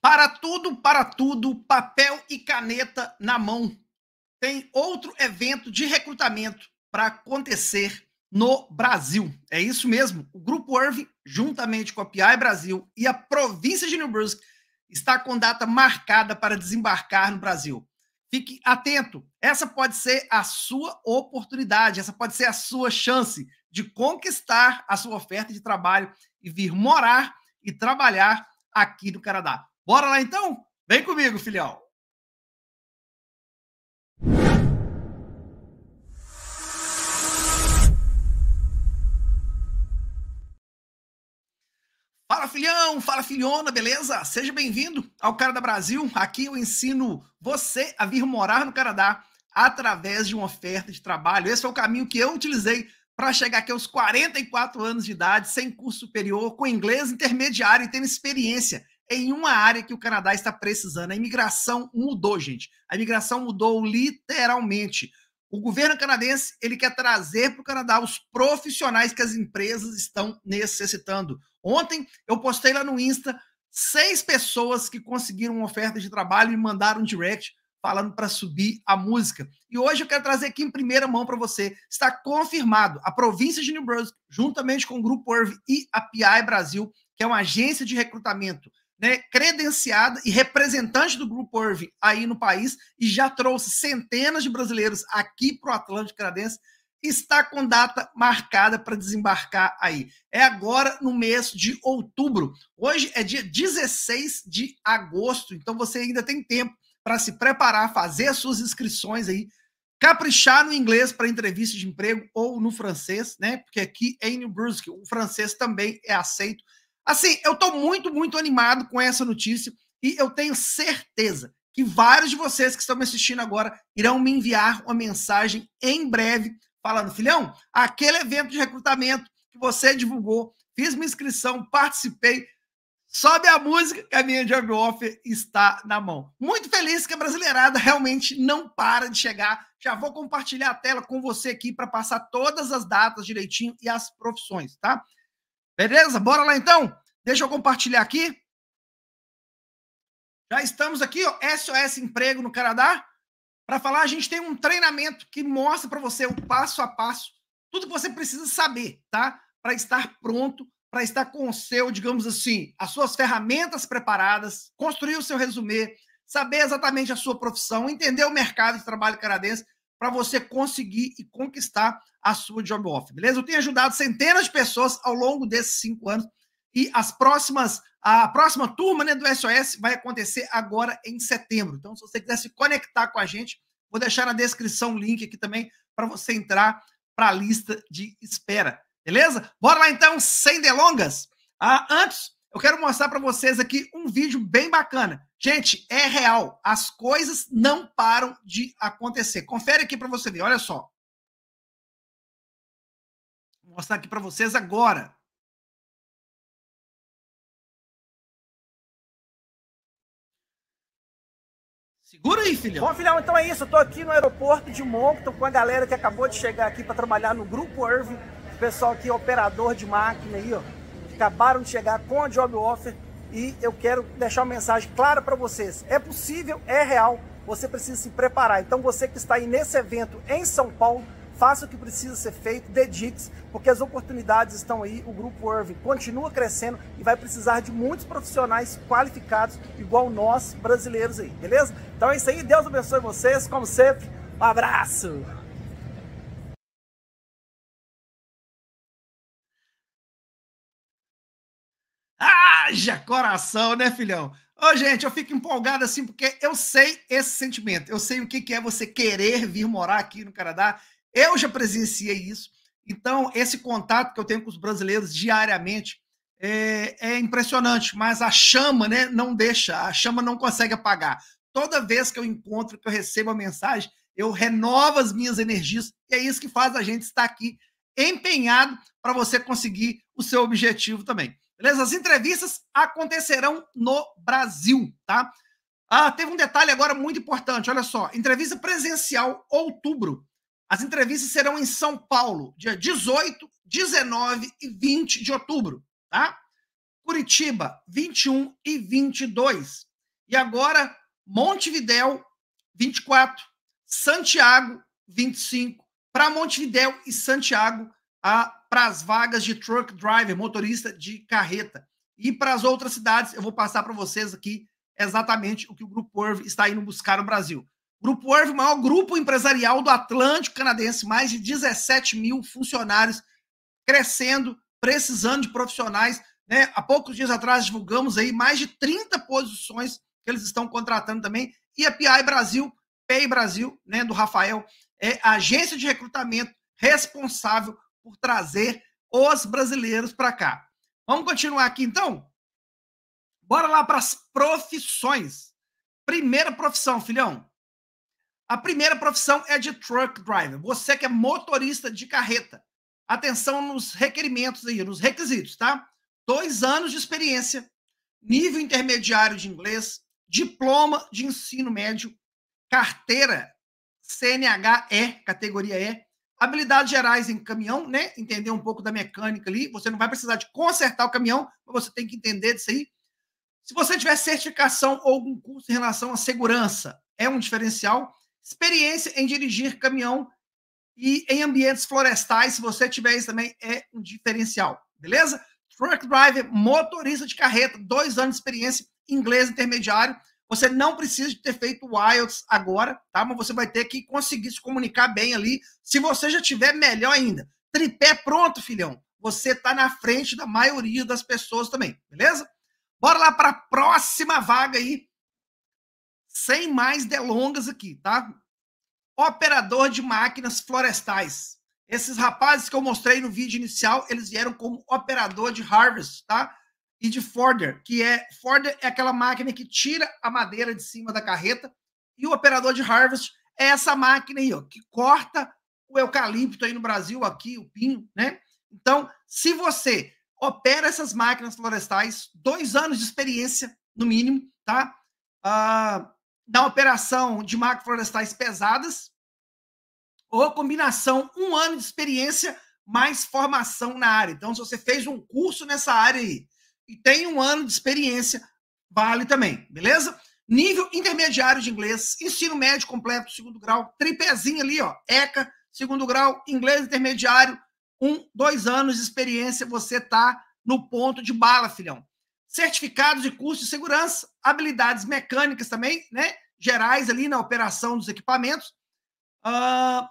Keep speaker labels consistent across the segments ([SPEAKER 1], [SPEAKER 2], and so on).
[SPEAKER 1] Para tudo, para tudo, papel e caneta na mão. Tem outro evento de recrutamento para acontecer no Brasil. É isso mesmo. O Grupo Irving, juntamente com a PI Brasil e a província de New Brunswick, está com data marcada para desembarcar no Brasil. Fique atento, essa pode ser a sua oportunidade, essa pode ser a sua chance de conquistar a sua oferta de trabalho e vir morar e trabalhar aqui no Canadá. Bora lá então? Vem comigo, filhão. Fala filhão, fala filhona, beleza? Seja bem-vindo ao Canadá Brasil. Aqui eu ensino você a vir morar no Canadá através de uma oferta de trabalho. Esse é o caminho que eu utilizei para chegar aqui aos 44 anos de idade, sem curso superior, com inglês intermediário e tendo experiência em uma área que o Canadá está precisando. A imigração mudou, gente. A imigração mudou literalmente. O governo canadense ele quer trazer para o Canadá os profissionais que as empresas estão necessitando. Ontem eu postei lá no Insta seis pessoas que conseguiram uma oferta de trabalho e mandaram um direct falando para subir a música. E hoje eu quero trazer aqui em primeira mão para você. Está confirmado. A província de New Brunswick, juntamente com o Grupo Irv e a PI Brasil, que é uma agência de recrutamento né, credenciada e representante do Grupo Irving aí no país e já trouxe centenas de brasileiros aqui para o Atlântico Canadense, está com data marcada para desembarcar aí. É agora no mês de outubro. Hoje é dia 16 de agosto, então você ainda tem tempo para se preparar, fazer as suas inscrições aí, caprichar no inglês para entrevista de emprego ou no francês, né? Porque aqui é em New Brunswick o francês também é aceito Assim, eu estou muito, muito animado com essa notícia e eu tenho certeza que vários de vocês que estão me assistindo agora irão me enviar uma mensagem em breve falando: filhão, aquele evento de recrutamento que você divulgou, fiz minha inscrição, participei, sobe a música que a minha job offer está na mão. Muito feliz que a brasileirada realmente não para de chegar. Já vou compartilhar a tela com você aqui para passar todas as datas direitinho e as profissões, tá? Beleza? Bora lá então? Deixa eu compartilhar aqui. Já estamos aqui, ó, SOS Emprego no Canadá. Para falar, a gente tem um treinamento que mostra para você o passo a passo, tudo que você precisa saber, tá? Para estar pronto, para estar com o seu, digamos assim, as suas ferramentas preparadas, construir o seu resumê, saber exatamente a sua profissão, entender o mercado de trabalho canadense para você conseguir e conquistar a sua job offer, beleza? Eu tenho ajudado centenas de pessoas ao longo desses cinco anos e as próximas, a próxima turma né, do SOS vai acontecer agora em setembro. Então, se você quiser se conectar com a gente, vou deixar na descrição o link aqui também para você entrar para a lista de espera. Beleza? Bora lá então, sem delongas. Ah, antes, eu quero mostrar para vocês aqui um vídeo bem bacana. Gente, é real. As coisas não param de acontecer. Confere aqui para você ver. Olha só. Vou mostrar aqui para vocês agora. Segura aí, filhão. Bom, filhão, então é isso. Eu tô aqui no aeroporto de Moncton com a galera que acabou de chegar aqui para trabalhar no Grupo Irving. O pessoal aqui, operador de máquina aí, ó. Acabaram de chegar com a job offer e eu quero deixar uma mensagem clara para vocês. É possível, é real. Você precisa se preparar. Então você que está aí nesse evento em São Paulo, faça o que precisa ser feito, dedique-se, porque as oportunidades estão aí. O Grupo Irving continua crescendo e vai precisar de muitos profissionais qualificados, igual nós, brasileiros aí, beleza? Então é isso aí, Deus abençoe vocês, como sempre, um abraço! Haja coração, né, filhão? Ô, gente, eu fico empolgado assim, porque eu sei esse sentimento. Eu sei o que é você querer vir morar aqui no Canadá eu já presenciei isso. Então, esse contato que eu tenho com os brasileiros diariamente é, é, impressionante, mas a chama né, não deixa, a chama não consegue apagar. Toda vez que eu encontro, que eu recebo a mensagem, eu renovo as minhas energias, e é isso que faz a gente estar aqui empenhado para você conseguir o seu objetivo também. Beleza? As entrevistas acontecerão no Brasil, tá? Ah, teve um detalhe agora muito importante, olha só. Entrevista presencial outubro as entrevistas serão em São Paulo, dia 18, 19 e 20 de outubro, tá? Curitiba, 21 e 22. E agora, Montevidéu, 24. Santiago, 25. Para Montevidéu e Santiago, para as vagas de truck driver, motorista de carreta. E para as outras cidades, eu vou passar para vocês aqui exatamente o que o Grupo Orv está indo buscar no Brasil. Grupo Erv, maior grupo empresarial do Atlântico canadense, mais de 17 mil funcionários crescendo, precisando de profissionais. Né? Há poucos dias atrás divulgamos aí mais de 30 posições que eles estão contratando também. E a PI Brasil, PI Brasil, né, do Rafael, é a agência de recrutamento responsável por trazer os brasileiros para cá. Vamos continuar aqui então? Bora lá para as profissões. Primeira profissão, filhão. A primeira profissão é de truck driver. Você que é motorista de carreta. Atenção nos requerimentos aí, nos requisitos, tá? Dois anos de experiência, nível intermediário de inglês, diploma de ensino médio, carteira CNHE, categoria E, habilidades gerais em caminhão, né? Entender um pouco da mecânica ali. Você não vai precisar de consertar o caminhão, mas você tem que entender disso aí. Se você tiver certificação ou algum curso em relação à segurança, é um diferencial. Experiência em dirigir caminhão e em ambientes florestais, se você tiver isso também, é um diferencial, beleza? Truck driver, motorista de carreta, dois anos de experiência, inglês intermediário. Você não precisa de ter feito wilds IELTS agora, tá? Mas você vai ter que conseguir se comunicar bem ali. Se você já tiver, melhor ainda. Tripé pronto, filhão. Você tá na frente da maioria das pessoas também, beleza? Bora lá para a próxima vaga aí sem mais delongas aqui, tá? Operador de máquinas florestais. Esses rapazes que eu mostrei no vídeo inicial, eles vieram como operador de harvest, tá? E de forder, que é forder é aquela máquina que tira a madeira de cima da carreta, e o operador de harvest é essa máquina aí, ó, que corta o eucalipto aí no Brasil, aqui, o pinho, né? Então, se você opera essas máquinas florestais, dois anos de experiência, no mínimo, tá? Ah, da operação de macroflorestais pesadas, ou combinação um ano de experiência mais formação na área. Então, se você fez um curso nessa área aí, e tem um ano de experiência, vale também, beleza? Nível intermediário de inglês, ensino médio completo, segundo grau, tripézinho ali, ó, ECA, segundo grau, inglês intermediário, um, dois anos de experiência, você tá no ponto de bala, filhão certificados de curso de segurança, habilidades mecânicas também, né? Gerais ali na operação dos equipamentos. Uh,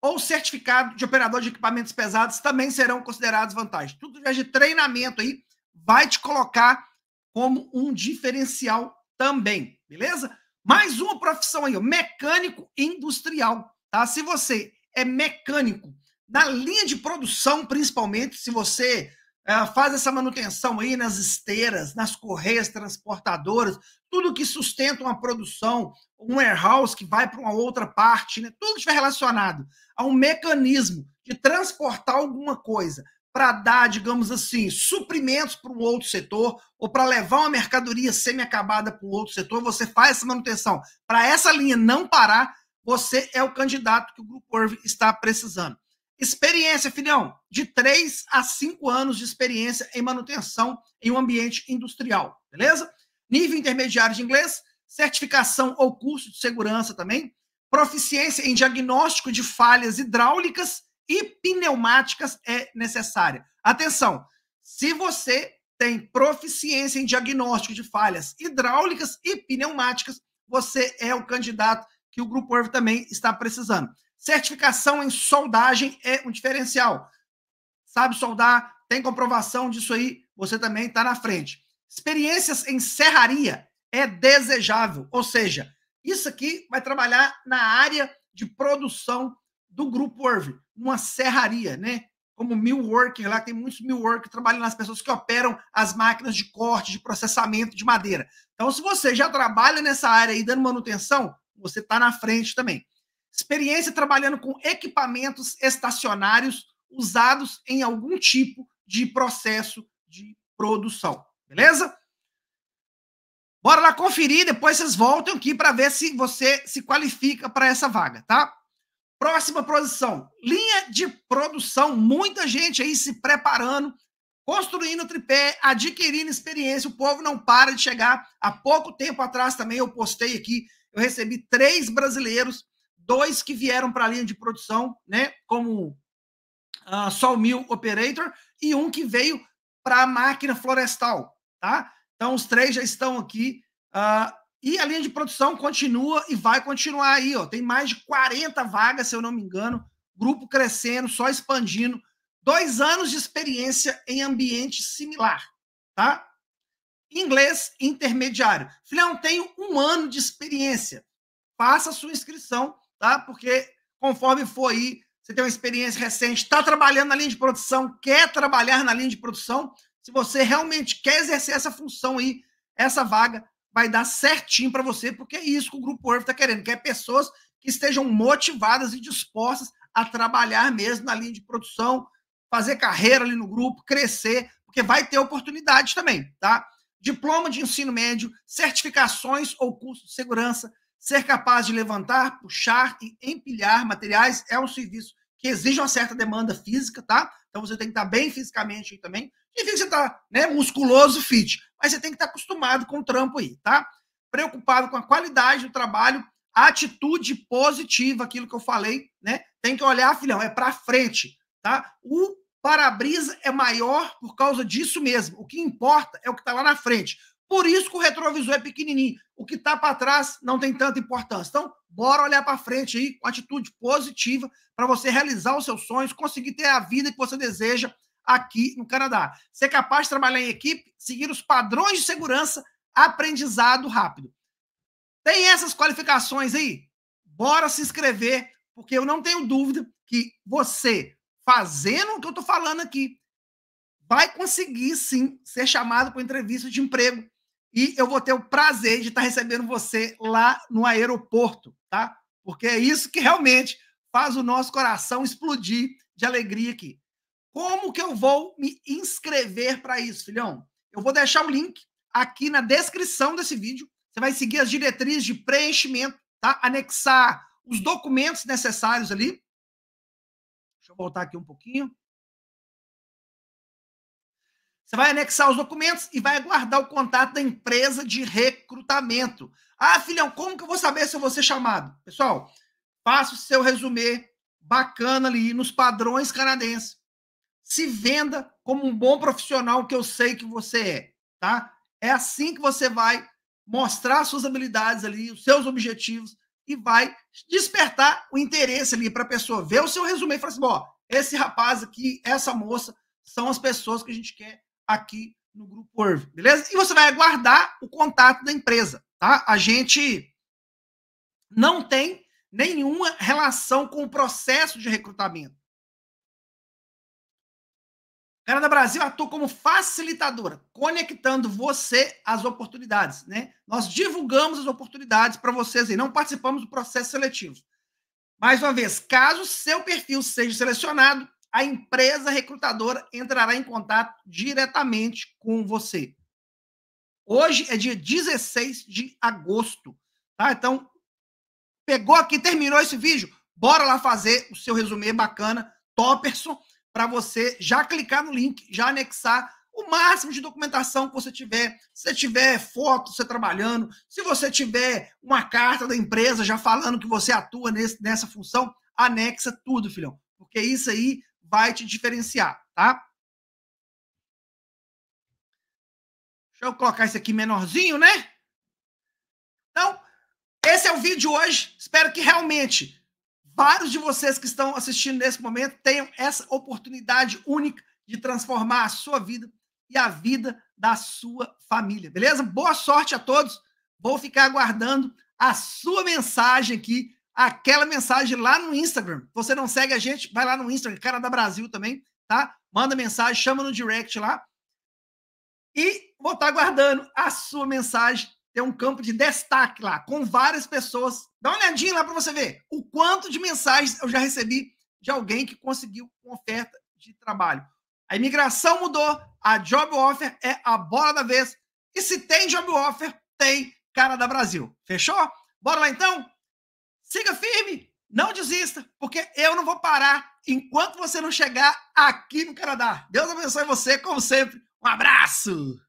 [SPEAKER 1] ou certificado de operador de equipamentos pesados também serão considerados vantagens. Tudo de treinamento aí vai te colocar como um diferencial também, beleza? Mais uma profissão aí, ó, mecânico industrial, tá? Se você é mecânico na linha de produção, principalmente, se você é, faz essa manutenção aí nas esteiras, nas correias transportadoras, tudo que sustenta uma produção, um warehouse que vai para uma outra parte, né? tudo que estiver relacionado a um mecanismo de transportar alguma coisa para dar, digamos assim, suprimentos para um outro setor ou para levar uma mercadoria semi-acabada para um outro setor, você faz essa manutenção. Para essa linha não parar, você é o candidato que o Grupo Orve está precisando. Experiência, filhão, de 3 a 5 anos de experiência em manutenção em um ambiente industrial, beleza? Nível intermediário de inglês, certificação ou curso de segurança também, proficiência em diagnóstico de falhas hidráulicas e pneumáticas é necessária. Atenção, se você tem proficiência em diagnóstico de falhas hidráulicas e pneumáticas, você é o candidato que o Grupo Orv também está precisando. Certificação em soldagem é um diferencial. Sabe soldar, tem comprovação disso aí, você também está na frente. Experiências em serraria é desejável, ou seja, isso aqui vai trabalhar na área de produção do grupo Irving, numa serraria, né? Como mil worker lá, tem muitos mil worker trabalhando nas pessoas que operam as máquinas de corte, de processamento de madeira. Então, se você já trabalha nessa área e dando manutenção, você está na frente também experiência trabalhando com equipamentos estacionários usados em algum tipo de processo de produção, beleza? Bora lá conferir, depois vocês voltam aqui para ver se você se qualifica para essa vaga, tá? Próxima posição, linha de produção. Muita gente aí se preparando, construindo o tripé, adquirindo experiência. O povo não para de chegar. Há pouco tempo atrás também eu postei aqui, eu recebi três brasileiros dois que vieram para a linha de produção, né, como uh, ah, Sawmill Operator e um que veio para a máquina florestal, tá? Então, os três já estão aqui. Uh, e a linha de produção continua e vai continuar aí, ó. Tem mais de 40 vagas, se eu não me engano. Grupo crescendo, só expandindo. Dois anos de experiência em ambiente similar, tá? Inglês intermediário. Filhão, tenho um ano de experiência. Faça a sua inscrição tá? Porque conforme for aí, você tem uma experiência recente, está trabalhando na linha de produção, quer trabalhar na linha de produção, se você realmente quer exercer essa função aí, essa vaga vai dar certinho para você, porque é isso que o Grupo Orf está querendo, quer é pessoas que estejam motivadas e dispostas a trabalhar mesmo na linha de produção, fazer carreira ali no grupo, crescer, porque vai ter oportunidade também, tá? Diploma de ensino médio, certificações ou curso de segurança, Ser capaz de levantar, puxar e empilhar materiais é um serviço que exige uma certa demanda física, tá? Então você tem que estar bem fisicamente aí também. Enfim, você está né, musculoso, fit, mas você tem que estar acostumado com o trampo aí, tá? Preocupado com a qualidade do trabalho, atitude positiva, aquilo que eu falei, né? Tem que olhar, filhão, é para frente, tá? O para-brisa é maior por causa disso mesmo. O que importa é o que está lá na frente. Por isso que o retrovisor é pequenininho. O que está para trás não tem tanta importância. Então, bora olhar para frente aí com atitude positiva para você realizar os seus sonhos, conseguir ter a vida que você deseja aqui no Canadá. Ser capaz de trabalhar em equipe, seguir os padrões de segurança, aprendizado rápido. Tem essas qualificações aí? Bora se inscrever, porque eu não tenho dúvida que você, fazendo o que eu estou falando aqui, vai conseguir sim ser chamado para entrevista de emprego e eu vou ter o prazer de estar recebendo você lá no aeroporto, tá? Porque é isso que realmente faz o nosso coração explodir de alegria aqui. Como que eu vou me inscrever para isso, filhão? Eu vou deixar o link aqui na descrição desse vídeo. Você vai seguir as diretrizes de preenchimento, tá? Anexar os documentos necessários ali. Deixa eu voltar aqui um pouquinho. Você vai anexar os documentos e vai guardar o contato da empresa de recrutamento. Ah, filhão, como que eu vou saber se eu vou ser chamado? Pessoal, faça o seu resumê bacana ali nos padrões canadenses. Se venda como um bom profissional que eu sei que você é, tá? É assim que você vai mostrar suas habilidades ali, os seus objetivos e vai despertar o interesse ali para a pessoa ver o seu resumê e falar assim, ó, esse rapaz aqui, essa moça são as pessoas que a gente quer aqui no Grupo Orve, beleza? E você vai aguardar o contato da empresa, tá? A gente não tem nenhuma relação com o processo de recrutamento. da Brasil atua como facilitadora, conectando você às oportunidades, né? Nós divulgamos as oportunidades para vocês e não participamos do processo seletivo. Mais uma vez, caso seu perfil seja selecionado, a empresa recrutadora entrará em contato diretamente com você. Hoje é dia 16 de agosto, tá? Então, pegou aqui, terminou esse vídeo, bora lá fazer o seu resumê bacana, Topperson, para você já clicar no link, já anexar o máximo de documentação que você tiver. Se você tiver foto, você trabalhando, se você tiver uma carta da empresa já falando que você atua nesse, nessa função, anexa tudo, filhão. Porque isso aí vai te diferenciar, tá? Deixa eu colocar isso aqui menorzinho, né? Então, esse é o vídeo hoje. Espero que realmente vários de vocês que estão assistindo nesse momento tenham essa oportunidade única de transformar a sua vida e a vida da sua família, beleza? Boa sorte a todos. Vou ficar aguardando a sua mensagem aqui aquela mensagem lá no Instagram. Você não segue a gente? Vai lá no Instagram, cara da Brasil também, tá? Manda mensagem, chama no direct lá. E vou estar tá guardando a sua mensagem. Tem um campo de destaque lá, com várias pessoas. Dá uma olhadinha lá para você ver o quanto de mensagens eu já recebi de alguém que conseguiu uma oferta de trabalho. A imigração mudou, a job offer é a bola da vez. E se tem job offer, tem cara da Brasil. Fechou? Bora lá então? siga firme, não desista, porque eu não vou parar enquanto você não chegar aqui no Canadá. Deus abençoe você, como sempre. Um abraço!